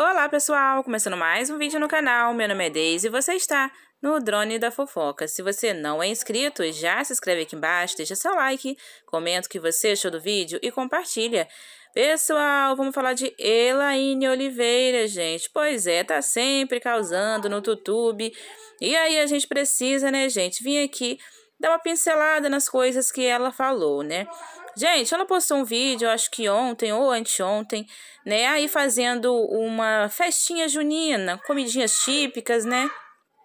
Olá pessoal, começando mais um vídeo no canal, meu nome é Deise e você está no Drone da Fofoca. Se você não é inscrito, já se inscreve aqui embaixo, deixa seu like, comenta o que você achou do vídeo e compartilha. Pessoal, vamos falar de Elaine Oliveira, gente. Pois é, tá sempre causando no YouTube. E aí a gente precisa, né, gente, vir aqui dar uma pincelada nas coisas que ela falou, né? Gente, ela postou um vídeo, acho que ontem ou anteontem, né? Aí fazendo uma festinha junina, comidinhas típicas, né?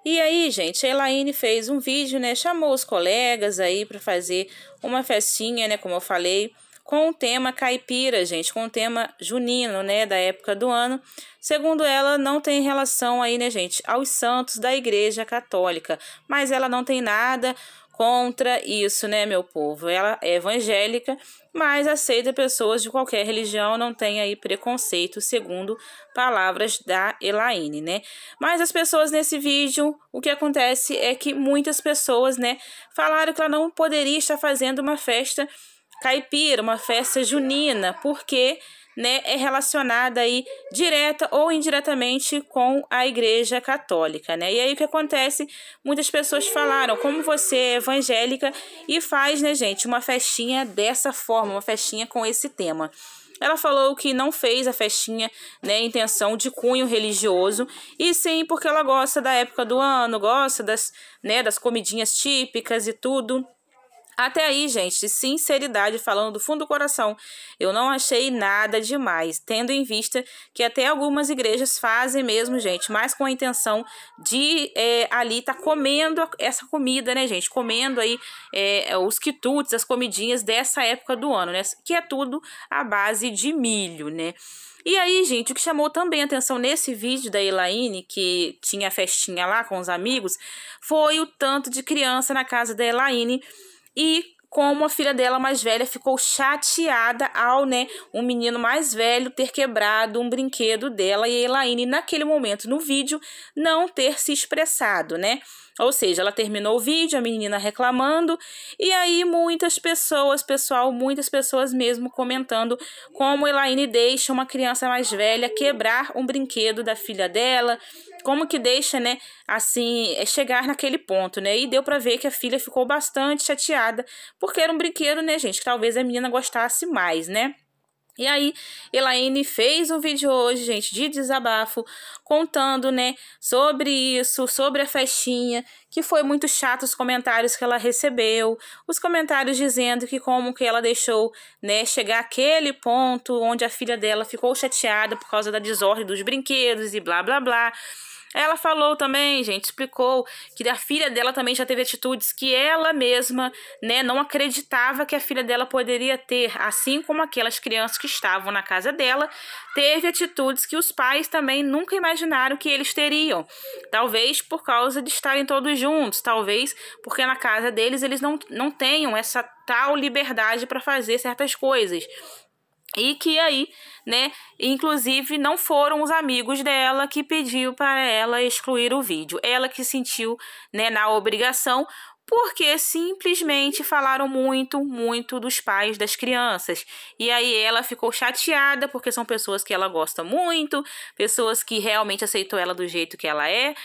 E aí, gente, a Elaine fez um vídeo, né? Chamou os colegas aí para fazer uma festinha, né? Como eu falei, com o tema caipira, gente, com o tema junino, né? Da época do ano. Segundo ela, não tem relação aí, né, gente, aos santos da Igreja Católica. Mas ela não tem nada contra isso, né, meu povo? Ela é evangélica, mas aceita pessoas de qualquer religião, não tem aí preconceito, segundo palavras da Elaine, né? Mas as pessoas nesse vídeo, o que acontece é que muitas pessoas, né, falaram que ela não poderia estar fazendo uma festa caipira, uma festa junina, porque né, é relacionada aí direta ou indiretamente com a Igreja Católica, né? E aí o que acontece? Muitas pessoas falaram como você é evangélica e faz, né, gente, uma festinha dessa forma, uma festinha com esse tema. Ela falou que não fez a festinha, né, intenção de cunho religioso, e sim porque ela gosta da época do ano, gosta das, né, das comidinhas típicas e tudo. Até aí, gente, sinceridade, falando do fundo do coração, eu não achei nada demais, tendo em vista que até algumas igrejas fazem mesmo, gente, mas com a intenção de é, ali tá comendo essa comida, né, gente? Comendo aí é, os quitutes, as comidinhas dessa época do ano, né? Que é tudo à base de milho, né? E aí, gente, o que chamou também atenção nesse vídeo da Elaine, que tinha festinha lá com os amigos, foi o tanto de criança na casa da Elaine e como a filha dela mais velha ficou chateada ao, né, um menino mais velho ter quebrado um brinquedo dela e a Elaine naquele momento no vídeo não ter se expressado, né? Ou seja, ela terminou o vídeo, a menina reclamando, e aí muitas pessoas, pessoal, muitas pessoas mesmo comentando como Elaine deixa uma criança mais velha quebrar um brinquedo da filha dela, como que deixa, né, assim, eh, chegar naquele ponto, né? E deu para ver que a filha ficou bastante chateada, porque era um brinquedo, né, gente, que talvez a menina gostasse mais, né? E aí, Elaine fez um vídeo hoje, gente, de desabafo, contando, né, sobre isso, sobre a festinha, que foi muito chato os comentários que ela recebeu, os comentários dizendo que como que ela deixou, né, chegar aquele ponto onde a filha dela ficou chateada por causa da desordem dos brinquedos e blá blá blá. Ela falou também, gente, explicou que a filha dela também já teve atitudes que ela mesma, né, não acreditava que a filha dela poderia ter, assim como aquelas crianças que estavam na casa dela, teve atitudes que os pais também nunca imaginaram que eles teriam. Talvez por causa de estarem todos juntos, talvez porque na casa deles eles não, não tenham essa tal liberdade para fazer certas coisas. E que aí, né, inclusive não foram os amigos dela que pediu para ela excluir o vídeo. Ela que sentiu, né, na obrigação, porque simplesmente falaram muito, muito dos pais das crianças. E aí ela ficou chateada porque são pessoas que ela gosta muito, pessoas que realmente aceitou ela do jeito que ela é.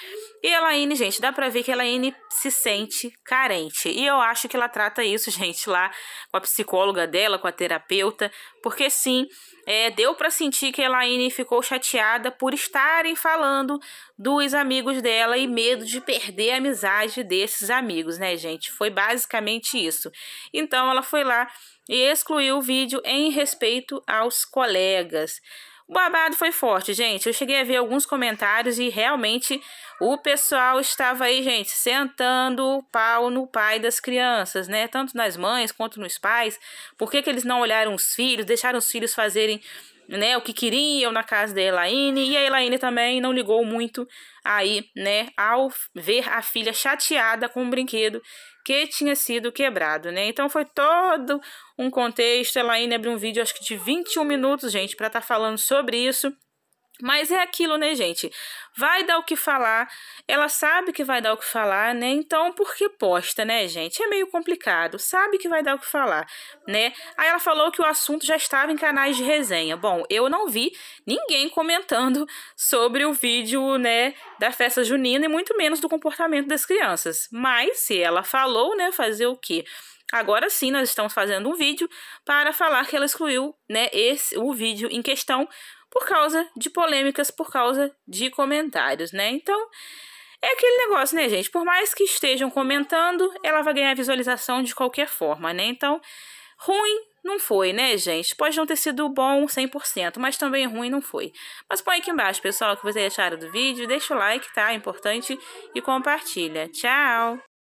E Elaine, gente, dá pra ver que Elaine se sente carente. E eu acho que ela trata isso, gente, lá com a psicóloga dela, com a terapeuta, porque sim, é, deu para sentir que Elaine ficou chateada por estarem falando dos amigos dela e medo de perder a amizade desses amigos, né, gente? Foi basicamente isso. Então ela foi lá e excluiu o vídeo em respeito aos colegas. O babado foi forte, gente. Eu cheguei a ver alguns comentários e realmente o pessoal estava aí, gente, sentando o pau no pai das crianças, né? Tanto nas mães quanto nos pais. Por que, que eles não olharam os filhos, deixaram os filhos fazerem né, o que queriam na casa da Elaine, e a Elaine também não ligou muito aí, né, ao ver a filha chateada com o brinquedo que tinha sido quebrado, né? Então foi todo um contexto. A Elaine abriu um vídeo, acho que de 21 minutos, gente, para estar tá falando sobre isso. Mas é aquilo, né, gente? Vai dar o que falar. Ela sabe que vai dar o que falar, né? Então, por que posta, né, gente? É meio complicado. Sabe que vai dar o que falar, né? Aí ela falou que o assunto já estava em canais de resenha. Bom, eu não vi ninguém comentando sobre o vídeo, né, da festa junina e muito menos do comportamento das crianças. Mas se ela falou, né, fazer o quê? Agora sim, nós estamos fazendo um vídeo para falar que ela excluiu, né, esse o vídeo em questão por causa de polêmicas, por causa de comentários, né? Então, é aquele negócio, né, gente? Por mais que estejam comentando, ela vai ganhar visualização de qualquer forma, né? Então, ruim não foi, né, gente? Pode não ter sido bom 100%, mas também ruim não foi. Mas põe aqui embaixo, pessoal, o que vocês acharam do vídeo. Deixa o like, tá? É importante. E compartilha. Tchau!